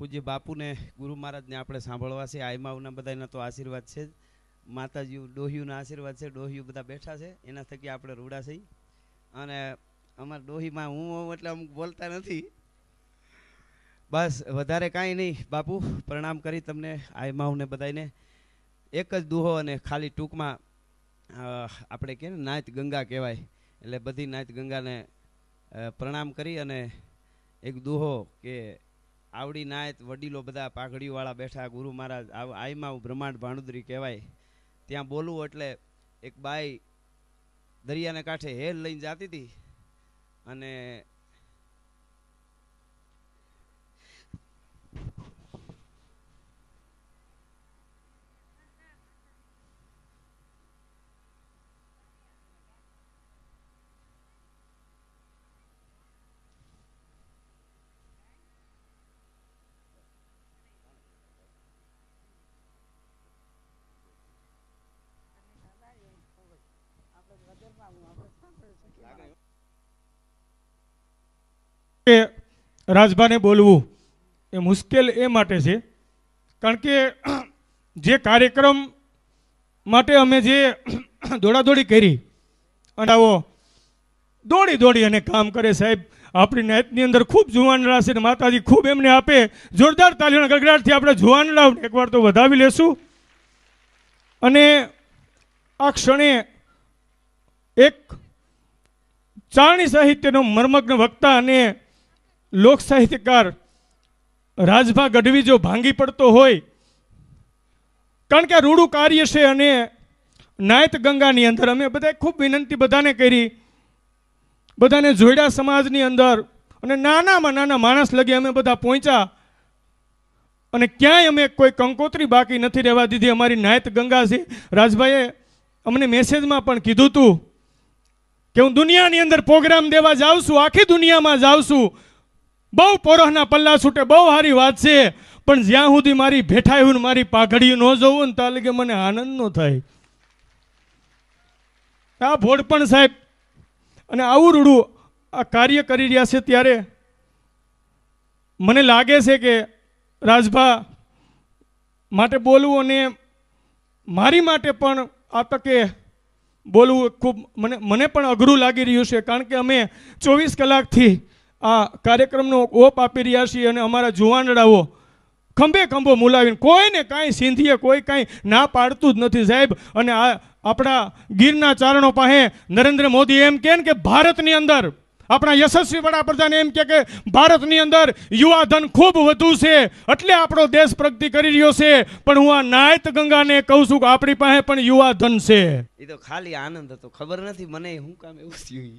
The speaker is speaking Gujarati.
પૂજ્ય બાપુને ગુરુ મહારાજને આપણે સાંભળવા છે આઈમાવના બધાને તો આશીર્વાદ છે જ માતાજી ડોહ્યુના આશીર્વાદ છે ડોહ્યુ બધા બેઠા છે એના થકી આપણે રૂડા છે અને અમારા ડોહીમાં હું એટલે અમુક બોલતા નથી બસ વધારે કાંઈ નહીં બાપુ પ્રણામ કરી તમને આઈમાવને બધાને એક જ દુહો અને ખાલી ટૂંકમાં આપણે કે નાયત ગંગા કહેવાય એટલે બધી નાચ ગંગાને પ્રણામ કરી અને એક દુહો કે આવડી નાયત વડીલો બધા પાઘડીવાળા બેઠા ગુરુ મહારાજ આઈમાં બ્રહ્માંડ ભાણુદરી કહેવાય ત્યાં બોલવું એટલે એક બાઈ દરિયાને કાંઠે હેલ લઈને જતી હતી અને કે રાજભાને બોલવું એ મુશ્કેલ એ માટે છે કારણ કે જે કાર્યક્રમ માટે અમે જે દોડાદોડી કરી અને આવો દોડી દોડી અને કામ કરે સાહેબ આપણી નાયતની અંદર ખૂબ જુવાનડા છે માતાજી ખૂબ એમને આપે જોરદાર તાલીઓના ગડગડાટથી આપણે જુવાનડા એકવાર તો વધાવી લેશું અને આ ક્ષણે એક ચારણી સાહિત્યનો મર્મગ્ન વક્તા અને લોક સાહિત્યકાર રાજભા ગઢવી જો ભાંગી પડતો હોય કારણ કે આ રૂડું કાર્ય છે અને નાયત ગંગાની અંદર અમે બધાએ ખૂબ વિનંતી બધાને કરી બધાને જોયડા સમાજની અંદર અને નાનામાં નાના માણસ લગી અમે બધા પહોંચ્યા અને ક્યાંય અમે કોઈ કંકોત્રી બાકી નથી રહેવા દીધી અમારી નાયત ગંગા છે રાજભાઈએ અમને મેસેજમાં પણ કીધું હતું કે હું દુનિયાની અંદર પ્રોગ્રામ દેવા જાઉં છું આખી દુનિયામાં જાઉં છું બહુ પોરોહના પલ્લા છૂટે બહુ સારી વાત છે પણ જ્યાં સુધી મારી ભેઠાયું ને મારી પાઘડી ન જવું ને ત્યાં લગે મને આનંદ ન થાય આ ભોળપણ સાહેબ અને આવું રૂડું આ કાર્ય કરી રહ્યા છે ત્યારે મને લાગે છે કે રાજભા માટે બોલવું અને મારી માટે પણ આ તકે બોલવું ખૂબ મને મને પણ અઘરું લાગી રહ્યું છે કારણ કે અમે ચોવીસ કલાકથી આ કાર્યક્રમનો ઓપ આપી રહ્યા છીએ અને અમારા જુવાનડાઓ ખંભે ખંભો મુલાવીને કોઈને કાંઈ સિંધીએ કોઈ કાંઈ ના પાડતું જ નથી સાહેબ અને આ આપણા ગીરના ચારણો પાસે નરેન્દ્ર મોદી એમ કહે કે ભારતની અંદર આપણા યશસ્વી વડાપ્રધાન એમ કે ભારતની અંદર યુવા ધન ખૂબ વધુ છે એટલે આપણો દેશ પ્રગતિ કરી રહ્યો છે પણ હું આ નાયત ગંગાને કહું છું કે આપણી પાસે પણ યુવા ધન છે એ તો ખાલી આનંદ હતો ખબર નથી મને શું કામ એવું થયું